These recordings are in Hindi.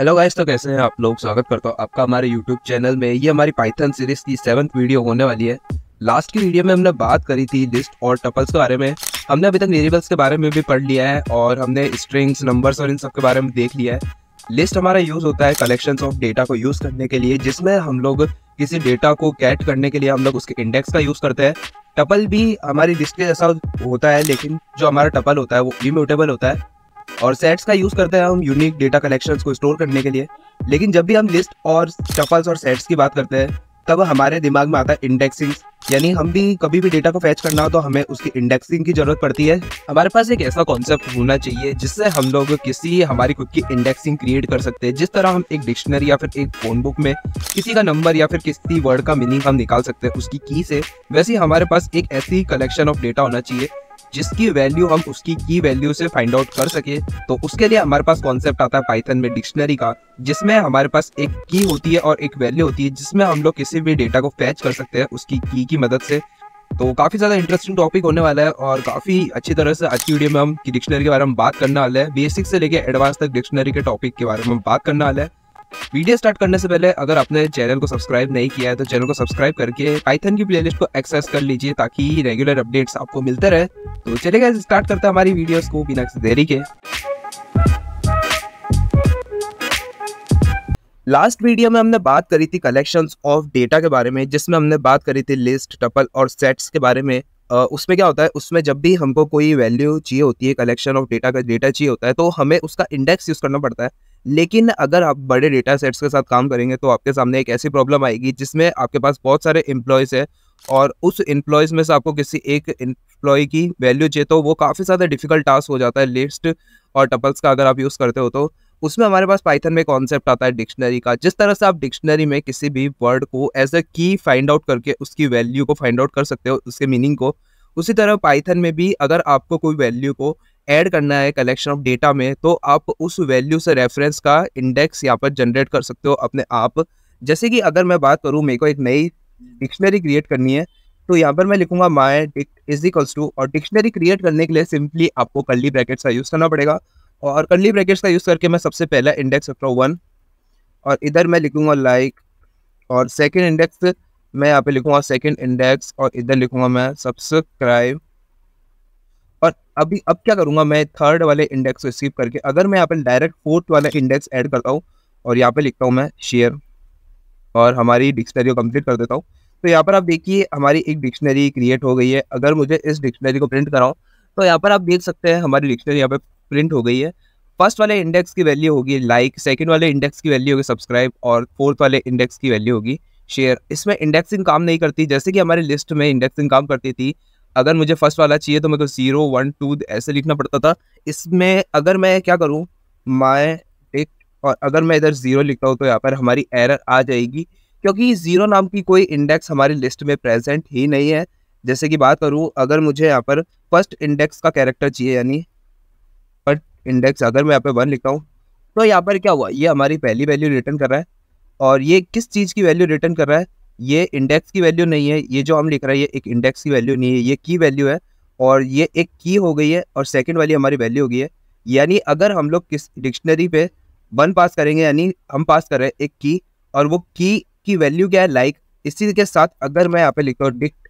हेलो गाइस तो कैसे हैं आप लोग स्वागत करता हूँ आपका हमारे यूट्यूब चैनल में ये हमारी पाइथन सीरीज की सेवंथ वीडियो होने वाली है लास्ट की वीडियो में हमने बात करी थी लिस्ट और टपल्स के बारे में हमने अभी तक वेरिएबल्स के बारे में भी पढ़ लिया है और हमने स्ट्रिंग्स नंबर्स और इन सब के बारे में देख लिया है लिस्ट हमारा यूज़ होता है कलेक्शन ऑफ डेटा को यूज़ करने के लिए जिसमें हम लोग किसी डेटा को कैट करने के लिए हम लोग उसके इंडेक्स का यूज़ करते हैं टपल भी हमारी लिस्ट के जैसा होता है लेकिन जो हमारा टपल होता है वो इम्यूटेबल होता है और सेट्स का यूज़ करते हैं हम यूनिक डेटा कलेक्शंस को स्टोर करने के लिए लेकिन जब भी हम लिस्ट और शफल्स और सेट्स की बात करते हैं तब हमारे दिमाग में आता है इंडेक्सिंग यानी हम भी कभी भी डेटा को फैच करना हो तो हमें उसकी इंडेक्सिंग की जरूरत पड़ती है हमारे पास एक ऐसा कॉन्सेप्ट होना चाहिए जिससे हम लोग किसी हमारी खुद की इंडेक्सिंग क्रिएट कर सकते हैं जिस तरह हम एक डिक्शनरी या फिर एक फोन बुक में किसी का नंबर या फिर किसी वर्ड का मीनिंग हम निकाल सकते हैं उसकी की से वैसे हमारे पास एक ऐसी कलेक्शन ऑफ डेटा होना चाहिए जिसकी वैल्यू हम उसकी की वैल्यू से फाइंड आउट कर सके तो उसके लिए हमारे पास कॉन्सेप्ट आता है पाइथन में डिक्शनरी का जिसमें हमारे पास एक की होती है और एक वैल्यू होती है जिसमें हम लोग किसी भी डेटा को फैच कर सकते हैं उसकी की की मदद से तो काफ़ी ज़्यादा इंटरेस्टिंग टॉपिक होने वाला है और काफ़ी अच्छी तरह से आज की वीडियो में हम डिक्शनरी के बारे में बात करने वाले हैं बेसिक से लेके एडवांस तक डिक्शनरी के टॉपिक के बारे में हम बात करने वाले हैं वीडियो स्टार्ट करने से पहले अगर आपने चैनल को सब्सक्राइब नहीं किया है तो चैनल को सब्सक्राइब करके पाइथन की प्लेलिस्ट को एक्सेस कर लीजिए ताकि रेगुलर अपडेट्स आपको मिलते रहे तो चलेगा स्टार्ट करते हैं हमारी वीडियोस को बिना देरी के लास्ट वीडियो में हमने बात करी थी कलेक्शंस ऑफ डेटा के बारे में जिसमें हमने बात करी थी लिस्ट टपल और सेट्स के बारे में उसमें क्या होता है उसमें जब भी हमको कोई वैल्यू चाहिए होती है कलेक्शन ऑफ डेटा का डेटा चाहिए होता है तो हमें उसका इंडेक्स यूज़ करना पड़ता है लेकिन अगर आप बड़े डेटा सेट्स के साथ काम करेंगे तो आपके सामने एक ऐसी प्रॉब्लम आएगी जिसमें आपके पास बहुत सारे एम्प्लॉयज़ है और उस एम्प्लॉयज़ में से आपको किसी एक एम्प्लॉय की वैल्यू चाहिए तो वो काफ़ी ज़्यादा डिफिकल्ट टास्क हो जाता है लिस्ट और टपल्स का अगर आप यूज़ करते हो तो उसमें हमारे पास पाइथन में कॉन्सेप्ट आता है डिक्शनरी का जिस तरह से आप डिक्शनरी में किसी भी वर्ड को एज अ की फाइंड आउट करके उसकी वैल्यू को फाइंड आउट कर सकते हो उसके मीनिंग को उसी तरह पाइथन में भी अगर आपको कोई वैल्यू को ऐड करना है कलेक्शन ऑफ डेटा में तो आप उस वैल्यू से रेफरेंस का इंडेक्स यहाँ पर जनरेट कर सकते हो अपने आप जैसे कि अगर मैं बात करूँ मेरे को एक नई डिक्शनरी क्रिएट करनी है तो यहाँ पर मैं लिखूंगा माई इज इक्वल्स टू और डिक्शनरी क्रिएट करने के लिए सिंपली आपको कल्ली ब्रैकेट्स का यूज़ करना पड़ेगा और कल्ली ब्रैकेट्स का यूज़ करके मैं सबसे पहला इंडेक्स रख रहा हूँ वन और इधर मैं लिखूंगा लाइक और सेकेंड इंडेक्स मैं यहाँ पे लिखूंगा सेकेंड इंडेक्स और इधर लिखूंगा मैं सब्सक्राइब और अभी अब क्या करूंगा मैं थर्ड वाले इंडेक्स को स्किप करके अगर मैं यहाँ पर डायरेक्ट फोर्थ वाला इंडेक्स ऐड करता हूँ और यहाँ पे लिखता हूँ मैं शेयर और हमारी डिक्शनरी को कम्प्लीट कर देता हूँ तो यहाँ पर आप देखिए हमारी एक डिक्शनरी क्रिएट हो गई है अगर मुझे इस डिक्शनरी को प्रिंट कराऊँ तो यहाँ पर आप देख सकते हैं हमारी डिक्शनरी यहाँ पर प्रिंट हो गई है फर्स्ट वाले इंडेक्स की वैल्यू होगी लाइक सेकंड वाले इंडेक्स की वैल्यू होगी सब्सक्राइब और फोर्थ वाले इंडेक्स की वैल्यू होगी शेयर इसमें इंडेक्सिंग काम नहीं करती जैसे कि हमारे लिस्ट में इंडेक्सिंग काम करती थी अगर मुझे फर्स्ट वाला चाहिए तो मेरे को ज़ीरो वन टू ऐसे लिखना पड़ता था इसमें अगर मैं क्या करूँ माए टिक और अगर मैं इधर ज़ीरो लिखता हूँ तो यहाँ पर हमारी एरर आ जाएगी क्योंकि ज़ीरो नाम की कोई इंडेक्स हमारी लिस्ट में प्रेजेंट ही नहीं है जैसे कि बात करूँ अगर मुझे यहाँ पर फर्स्ट इंडेक्स का कैरेक्टर चाहिए यानी फर्स्ट इंडेक्स अगर मैं यहाँ पर वन लिखता हूँ तो यहाँ पर क्या हुआ ये हमारी पहली वैल्यू रिटर्न कर रहा है और ये किस चीज़ की वैल्यू रिटर्न कर रहा है ये इंडेक्स की वैल्यू नहीं है ये जो हम लिख रहे हैं ये एक इंडेक्स की वैल्यू नहीं है ये की वैल्यू है और ये एक की हो गई है और सेकेंड वाली हमारी वैल्यू हो गई है यानी अगर हम लोग किस डिक्शनरी पे वन पास करेंगे यानी हम पास कर रहे हैं एक की और वो की की वैल्यू क्या है लाइक like, इसी के साथ अगर मैं यहाँ पे लिखता हूँ डिक्ट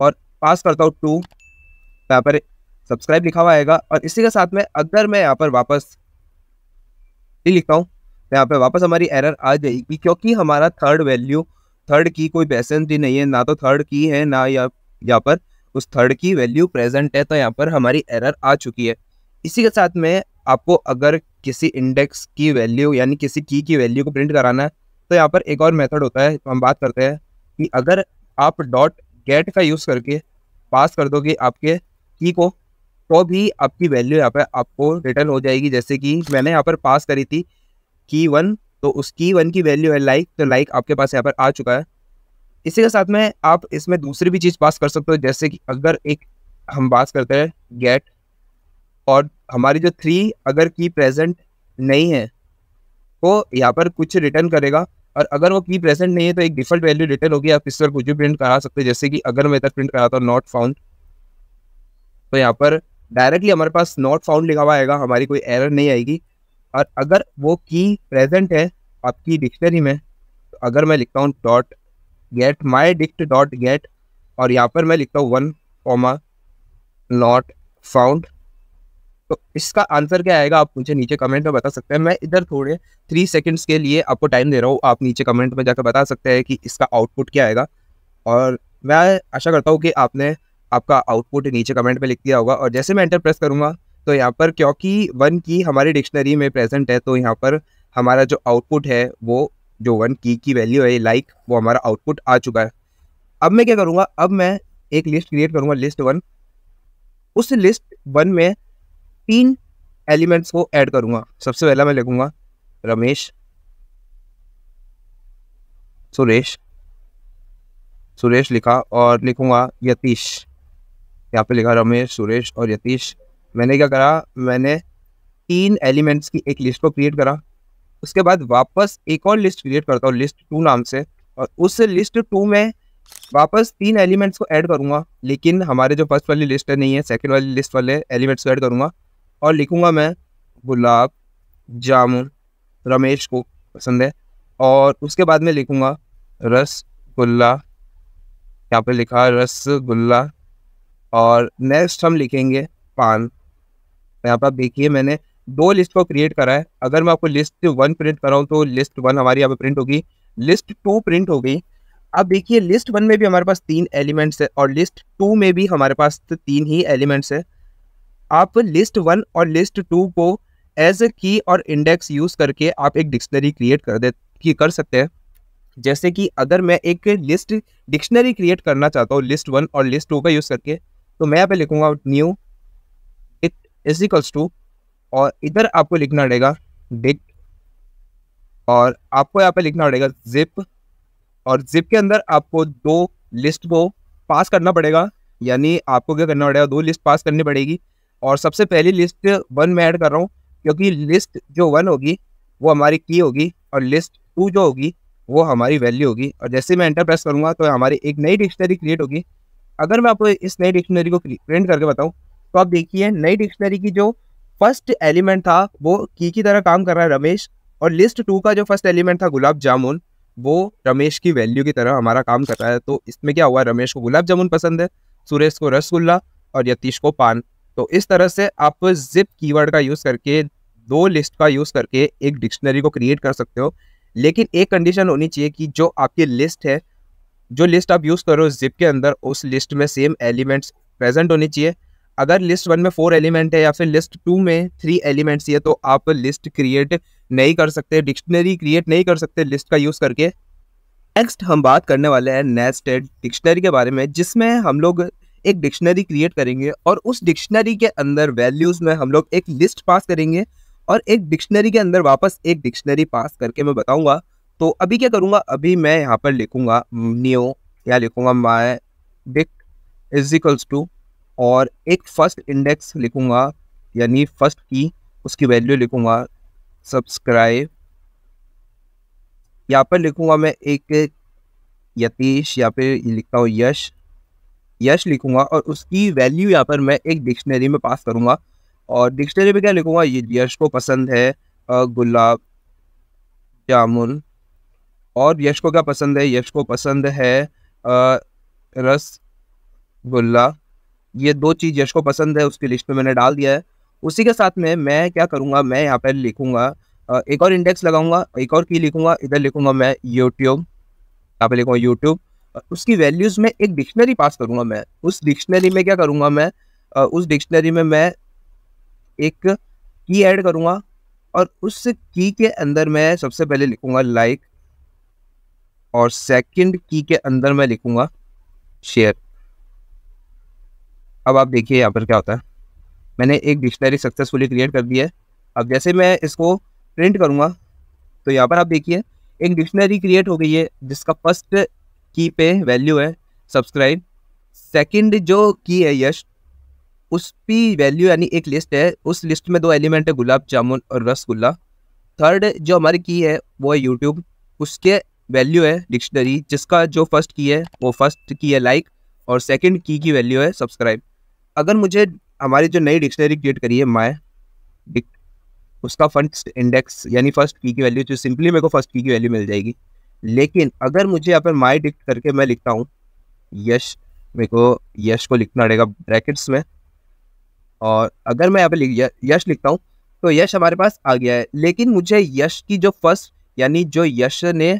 और पास करता हूँ टू यहाँ पर सब्सक्राइब लिखा हुआ आएगा और इसी के साथ में अगर मैं यहाँ पर वापस लिखता हूँ यहाँ पर वापस हमारी एरर आ जाएगी क्योंकि हमारा थर्ड वैल्यू थर्ड की कोई बेसेंस भी नहीं है ना तो थर्ड की है ना या यहाँ पर उस थर्ड की वैल्यू प्रेजेंट है तो यहाँ पर हमारी एरर आ चुकी है इसी के साथ में आपको अगर किसी इंडेक्स की वैल्यू यानी किसी की की वैल्यू को प्रिंट कराना है तो यहाँ पर एक और मेथड होता है तो हम बात करते हैं कि अगर आप डॉट गेट का यूज़ करके पास कर दोगे आपके की को तो भी आपकी वैल्यू यहाँ पर आपको रिटर्न हो जाएगी जैसे कि मैंने यहाँ पर पास करी थी की वन तो उसकी वन की वैल्यू है लाइक तो लाइक आपके पास यहाँ पर आ चुका है इसी के साथ में आप इसमें दूसरी भी चीज़ पास कर सकते हो जैसे कि अगर एक हम बात करते हैं गेट और हमारी जो थ्री अगर की प्रेजेंट नहीं है तो यहाँ पर कुछ रिटर्न करेगा और अगर वो की प्रेजेंट नहीं है तो एक डिफॉल्ट वैल्यू रिटर्न होगी आप इस पर कुछ भी प्रिंट करा सकते हैं जैसे कि अगर मैं इधर प्रिंट कराता हूँ नॉट फाउंड तो यहाँ पर डायरेक्टली हमारे पास नॉट फाउंड लिखा हुआ आएगा हमारी कोई एरर नहीं आएगी और अगर वो की प्रेजेंट है आपकी डिक्शनरी में तो अगर मैं लिखता हूँ dot get my dict dot get और यहाँ पर मैं लिखता हूँ वन कॉमा नॉट फाउंड तो इसका आंसर क्या आएगा आप मुझे नीचे कमेंट में बता सकते हैं मैं इधर थोड़े थ्री सेकेंड्स के लिए आपको टाइम दे रहा हूँ आप नीचे कमेंट में जाकर बता सकते हैं कि इसका आउटपुट क्या आएगा और मैं आशा करता हूँ कि आपने आपका आउटपुट नीचे कमेंट में लिख दिया होगा और जैसे मैं एंटर प्रेस करूँगा तो यहाँ पर क्योंकि वन की हमारी डिक्शनरी में प्रेजेंट है तो यहाँ पर हमारा जो आउटपुट है वो जो वन की की वैल्यू है लाइक like, वो हमारा आउटपुट आ चुका है अब मैं क्या करूँगा अब मैं एक लिस्ट क्रिएट करूँगा लिस्ट वन उस लिस्ट वन में तीन एलिमेंट्स को ऐड करूँगा सबसे पहला मैं लिखूँगा रमेश सुरेश सुरेश लिखा और लिखूँगा यतीश यहाँ पे लिखा रमेश सुरेश और यतीश मैंने क्या करा मैंने तीन एलिमेंट्स की एक लिस्ट को क्रिएट करा उसके बाद वापस एक और लिस्ट क्रिएट करता हूँ लिस्ट टू नाम से और उस लिस्ट टू में वापस तीन एलिमेंट्स को ऐड करूँगा लेकिन हमारे जो फर्स्ट वाली लिस्ट है नहीं है सेकेंड वाली लिस्ट वाले एलिमेंट्स को ऐड करूँगा और लिखूँगा मैं गुलाब जामुन रमेश को पसंद है और उसके बाद में लिखूँगा रसगुल्ला यहाँ पे लिखा रसगुल्ला और नेक्स्ट हम लिखेंगे पान यहाँ पर आप देखिए मैंने दो लिस्ट को क्रिएट करा है अगर मैं आपको लिस्ट वन प्रिंट कराऊँ तो लिस्ट वन हमारी यहाँ पर प्रिंट होगी लिस्ट टू प्रिंट हो गई अब देखिए लिस्ट वन में भी हमारे पास तीन एलिमेंट्स है और लिस्ट टू में भी हमारे पास तीन ही एलिमेंट्स है आप लिस्ट वन और लिस्ट टू को एज ए की और इंडेक्स यूज़ करके आप एक डिक्शनरी क्रिएट कर दे की कर सकते हैं जैसे कि अगर मैं एक लिस्ट डिक्शनरी क्रिएट करना चाहता हूँ लिस्ट वन और लिस्ट टू का यूज़ करके तो मैं यहाँ पे लिखूँगा न्यू इज इक्वल्स टू और इधर आपको लिखना पड़ेगा डिक और आपको यहाँ पे लिखना पड़ेगा जिप और जिप के अंदर आपको दो लिस्ट को पास करना पड़ेगा यानी आपको क्या करना पड़ेगा दो लिस्ट पास करनी पड़ेगी और सबसे पहली लिस्ट वन में ऐड कर रहा हूँ क्योंकि लिस्ट जो वन होगी वो हमारी की होगी और लिस्ट टू जो होगी वो हमारी वैल्यू होगी और जैसे मैं एंटर प्रेस करूँगा तो हमारी एक नई डिक्शनरी क्रिएट होगी अगर मैं आपको इस नई डिक्शनरी को प्रिंट करके बताऊँ तो आप देखिए नई डिक्शनरी की जो फर्स्ट एलिमेंट था वो की की तरह काम कर रहा है रमेश और लिस्ट टू का जो फर्स्ट एलिमेंट था गुलाब जामुन वो रमेश की वैल्यू की तरह हमारा काम कर रहा है तो इसमें क्या हुआ रमेश को गुलाब जामुन पसंद है सुरेश को रसगुल्ला और यतीश को पान तो इस तरह से आप जिप कीवर्ड का यूज़ करके दो लिस्ट का यूज़ करके एक डिक्शनरी को क्रिएट कर सकते हो लेकिन एक कंडीशन होनी चाहिए कि जो आपकी लिस्ट है जो लिस्ट आप यूज़ करो जिप के अंदर उस लिस्ट में सेम एलिमेंट्स प्रेजेंट होने चाहिए अगर लिस्ट वन में फोर एलिमेंट है या फिर लिस्ट टू में थ्री एलिमेंट्स है तो आप लिस्ट क्रिएट नहीं कर सकते डिक्शनरी क्रिएट नहीं कर सकते लिस्ट का यूज़ करके नेक्स्ट हम बात करने वाले हैं नेस्टेड डिक्शनरी के बारे में जिसमें हम लोग एक डिक्शनरी क्रिएट करेंगे और उस डिक्शनरी के अंदर वैल्यूज़ में हम लोग एक लिस्ट पास करेंगे और एक डिक्शनरी के अंदर वापस एक डिक्शनरी पास करके मैं बताऊंगा तो अभी क्या करूंगा अभी मैं यहाँ पर लिखूंगा न्यू या लिखूंगा माई बिक इज इक्वल्स टू और एक फ़र्स्ट इंडेक्स लिखूँगा यानी फर्स्ट की उसकी वैल्यू लिखूँगा सब्सक्राइब यहाँ पर लिखूँगा मैं एक यतीश या फिर लिखता हूँ यश यश लिखूँगा और उसकी वैल्यू यहाँ पर मैं एक डिक्शनरी में पास करूँगा और डिक्शनरी में क्या लिखूँगा ये यश को पसंद है गुलाब जामुन और यश को क्या पसंद है यश को पसंद है रस गुल्ला ये दो चीज यश को पसंद है उसकी लिस्ट में मैंने डाल दिया है उसी के साथ में मैं क्या करूँगा मैं यहाँ पर लिखूंगा एक और इंडेक्स लगाऊंगा एक और की लिखूंगा इधर लिखूंगा मैं यूट्यूब यहाँ पे लिखूंगा यूट्यूब उसकी वैल्यूज में एक डिक्शनरी पास करूंगा मैं उस डिक्शनरी में क्या करूंगा मैं उस डिक्शनरी में मैं एक की ऐड करूंगा और उस की के अंदर मैं सबसे पहले लिखूंगा लाइक और सेकंड की के अंदर मैं लिखूंगा शेयर अब आप देखिए यहाँ पर क्या होता है मैंने एक डिक्शनरी सक्सेसफुली क्रिएट कर दी है अब जैसे मैं इसको प्रिंट करूँगा तो यहाँ पर आप देखिए एक डिक्शनरी क्रिएट हो गई है जिसका फर्स्ट की पे वैल्यू है सब्सक्राइब सेकंड जो की है यश उस पी वैल्यू यानी एक लिस्ट है उस लिस्ट में दो एलिमेंट है गुलाब जामुन और रसगुल्ला थर्ड जो हमारी की है वो है यूट्यूब उसके वैल्यू है डिक्शनरी जिसका जो फर्स्ट की है वो फर्स्ट की है लाइक और सेकंड की की वैल्यू है सब्सक्राइब अगर मुझे हमारी जो नई डिक्शनरी क्रिएट करी है माय उसका फर्स्ट इंडेक्स यानी फर्स्ट की की वैल्यू जो सिंपली मेरे को फर्स्ट की की वैल्यू मिल जाएगी लेकिन अगर मुझे यहाँ पर माई डिक्ट करके मैं लिखता हूँ यश मेरे को यश को लिखना पड़ेगा ब्रैकेट्स में और अगर मैं यहाँ पर लिख यश लिखता हूँ तो यश हमारे पास आ गया है लेकिन मुझे यश की जो फर्स्ट यानी जो यश ने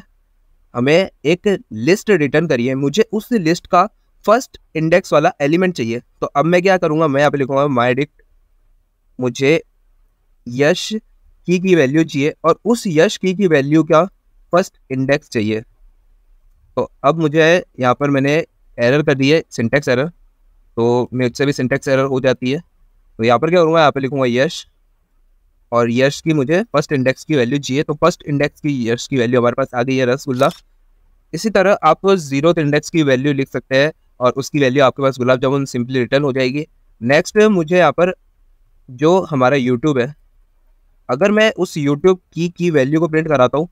हमें एक लिस्ट रिटर्न करी है मुझे उस लिस्ट का फर्स्ट इंडेक्स वाला एलिमेंट चाहिए तो अब मैं क्या करूँगा मैं यहाँ पे लिखूँगा माई डिक्ट मुझे यश की की वैल्यू चाहिए और उस यश की की वैल्यू का फर्स्ट इंडेक्स चाहिए तो अब मुझे यहाँ पर मैंने एरर कर दी है सिंटेक्स एरर तो मुझसे भी सिंटेक्स एरर हो जाती है तो यहाँ पर क्या करूँगा यहाँ पर लिखूँगा यश और यश की मुझे फर्स्ट इंडेक्स की वैल्यू चाहिए तो फर्स्ट इंडेक्स की यश की वैल्यू हमारे पास आ गई है रसगुल्ला इसी तरह आप जीरो इंडेक्स की वैल्यू लिख सकते हैं और उसकी वैल्यू आपके पास गुलाब जामुन सिंपली रिटर्न हो जाएगी नेक्स्ट मुझे यहाँ पर जो हमारा यूट्यूब है अगर मैं उस यूट्यूब की की वैल्यू को प्रिंट कराता हूँ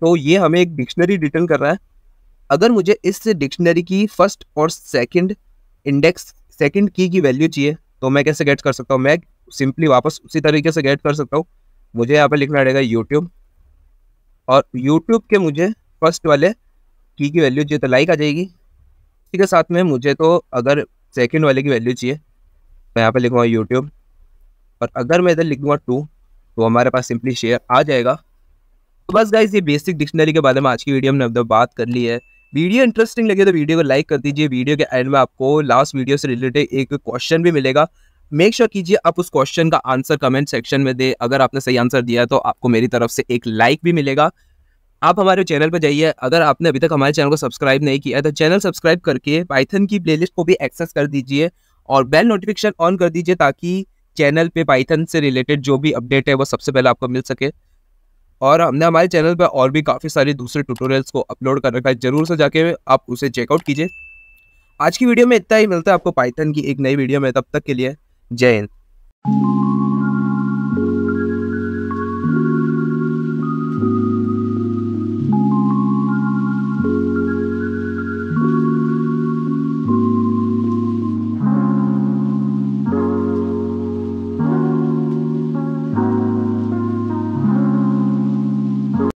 तो ये हमें एक डिक्शनरी रिटर्न कर रहा है अगर मुझे इस डिक्शनरी की फर्स्ट और सेकंड इंडेक्स सेकंड की की वैल्यू चाहिए तो मैं कैसे गेट कर सकता हूँ मैं सिंपली वापस उसी तरीके से गेट कर सकता हूँ मुझे यहाँ पर लिखना पड़ेगा यूट्यूब और यूट्यूब के मुझे फर्स्ट वाले की की वैल्यू चाहिए तो लाइक आ जाएगी इसी के साथ में मुझे तो अगर सेकेंड वाले की वैल्यू चाहिए मैं यहाँ पर लिखूँगा यूट्यूब और अगर मैं इधर लिखूँगा टू तो हमारे पास सिंपली शेयर आ जाएगा तो बस गाइज ये बेसिक डिक्शनरी के बारे में आज की वीडियो हमने अब बात कर ली है वीडियो इंटरेस्टिंग लगे तो वीडियो को लाइक कर दीजिए वीडियो के एंड में आपको लास्ट वीडियो से रिलेटेड एक क्वेश्चन भी मिलेगा मेक श्योर कीजिए आप उस क्वेश्चन का आंसर कमेंट सेक्शन में दे अगर आपने सही आंसर दिया तो आपको मेरी तरफ से एक लाइक भी मिलेगा आप हमारे चैनल पर जाइए अगर आपने अभी तक हमारे चैनल को सब्सक्राइब नहीं किया तो चैनल सब्सक्राइब करके पाइथन की प्लेलिस्ट को भी एक्सेस कर दीजिए और बेल नोटिफिकेशन ऑन कर दीजिए ताकि चैनल पे पाइथन से रिलेटेड जो भी अपडेट है वो सबसे पहले आपको मिल सके और हमने हमारे चैनल पर और भी काफ़ी सारे दूसरे ट्यूटोरियल्स को अपलोड कर रखा है जरूर से जाके आप उसे चेकआउट कीजिए आज की वीडियो में इतना ही मिलता है आपको पाइथन की एक नई वीडियो में तब तक के लिए जय हिंद